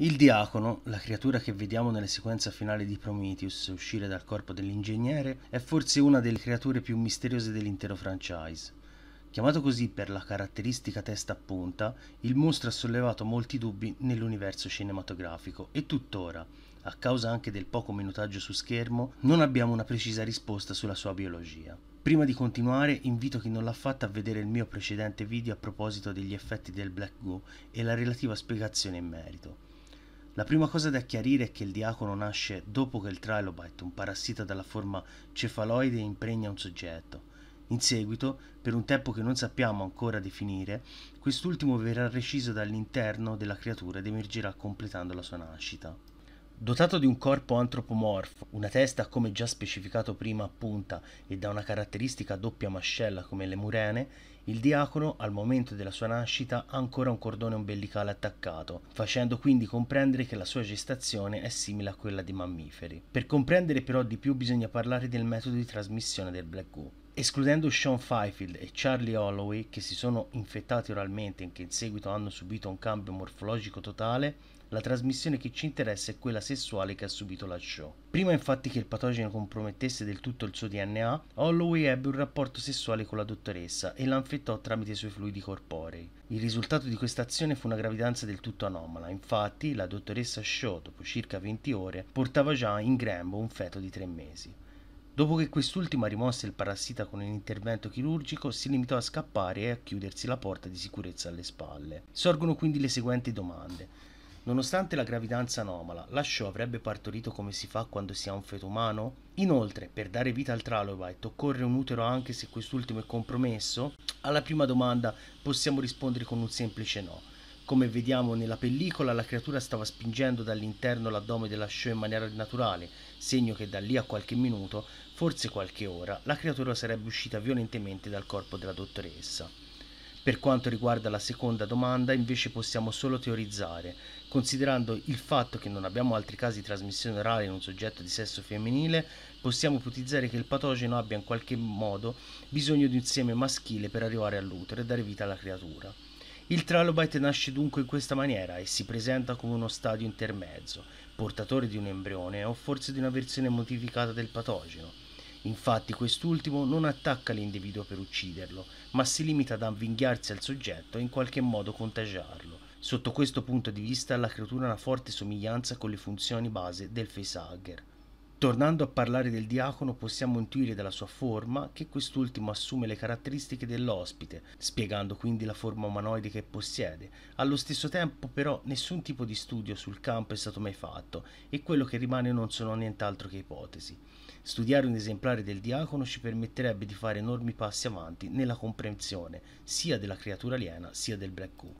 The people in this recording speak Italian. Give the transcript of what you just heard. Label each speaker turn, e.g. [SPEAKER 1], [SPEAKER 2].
[SPEAKER 1] Il diacono, la creatura che vediamo nella sequenza finale di Prometheus uscire dal corpo dell'ingegnere, è forse una delle creature più misteriose dell'intero franchise. Chiamato così per la caratteristica testa a punta, il mostro ha sollevato molti dubbi nell'universo cinematografico e tuttora, a causa anche del poco minutaggio su schermo, non abbiamo una precisa risposta sulla sua biologia. Prima di continuare invito chi non l'ha fatta a vedere il mio precedente video a proposito degli effetti del Black Goo e la relativa spiegazione in merito. La prima cosa da chiarire è che il diacono nasce dopo che il trilobite, un parassita dalla forma cefaloide, impregna un soggetto. In seguito, per un tempo che non sappiamo ancora definire, quest'ultimo verrà reciso dall'interno della creatura ed emergerà completando la sua nascita. Dotato di un corpo antropomorfo, una testa come già specificato prima a punta e da una caratteristica doppia mascella come le murene, il diacono al momento della sua nascita ha ancora un cordone ombelicale attaccato, facendo quindi comprendere che la sua gestazione è simile a quella dei mammiferi. Per comprendere però di più bisogna parlare del metodo di trasmissione del Black Goo. Escludendo Sean Fifield e Charlie Holloway, che si sono infettati oralmente e che in seguito hanno subito un cambio morfologico totale, la trasmissione che ci interessa è quella sessuale che ha subito la show. Prima infatti che il patogeno compromettesse del tutto il suo DNA, Holloway ebbe un rapporto sessuale con la dottoressa e la infettò tramite i suoi fluidi corporei. Il risultato di questa azione fu una gravidanza del tutto anomala, infatti la dottoressa Shaw, dopo circa 20 ore, portava già in grembo un feto di 3 mesi. Dopo che quest'ultima rimosse il parassita con un intervento chirurgico, si limitò a scappare e a chiudersi la porta di sicurezza alle spalle. Sorgono quindi le seguenti domande. Nonostante la gravidanza anomala, la show avrebbe partorito come si fa quando si ha un feto umano? Inoltre, per dare vita al trilobite occorre un utero anche se quest'ultimo è compromesso? Alla prima domanda possiamo rispondere con un semplice no. Come vediamo nella pellicola, la creatura stava spingendo dall'interno l'addome della show in maniera naturale, segno che da lì a qualche minuto, forse qualche ora, la creatura sarebbe uscita violentemente dal corpo della dottoressa. Per quanto riguarda la seconda domanda, invece possiamo solo teorizzare, considerando il fatto che non abbiamo altri casi di trasmissione orale in un soggetto di sesso femminile, possiamo ipotizzare che il patogeno abbia in qualche modo bisogno di un seme maschile per arrivare all'utero e dare vita alla creatura. Il trilobite nasce dunque in questa maniera e si presenta come uno stadio intermezzo, portatore di un embrione o forse di una versione modificata del patogeno. Infatti quest'ultimo non attacca l'individuo per ucciderlo, ma si limita ad avvinghiarsi al soggetto e in qualche modo contagiarlo. Sotto questo punto di vista la creatura ha una forte somiglianza con le funzioni base del facehugger. Tornando a parlare del diacono, possiamo intuire dalla sua forma che quest'ultimo assume le caratteristiche dell'ospite, spiegando quindi la forma umanoide che possiede. Allo stesso tempo, però, nessun tipo di studio sul campo è stato mai fatto e quello che rimane non sono nient'altro che ipotesi. Studiare un esemplare del diacono ci permetterebbe di fare enormi passi avanti nella comprensione sia della creatura aliena sia del Black Hole.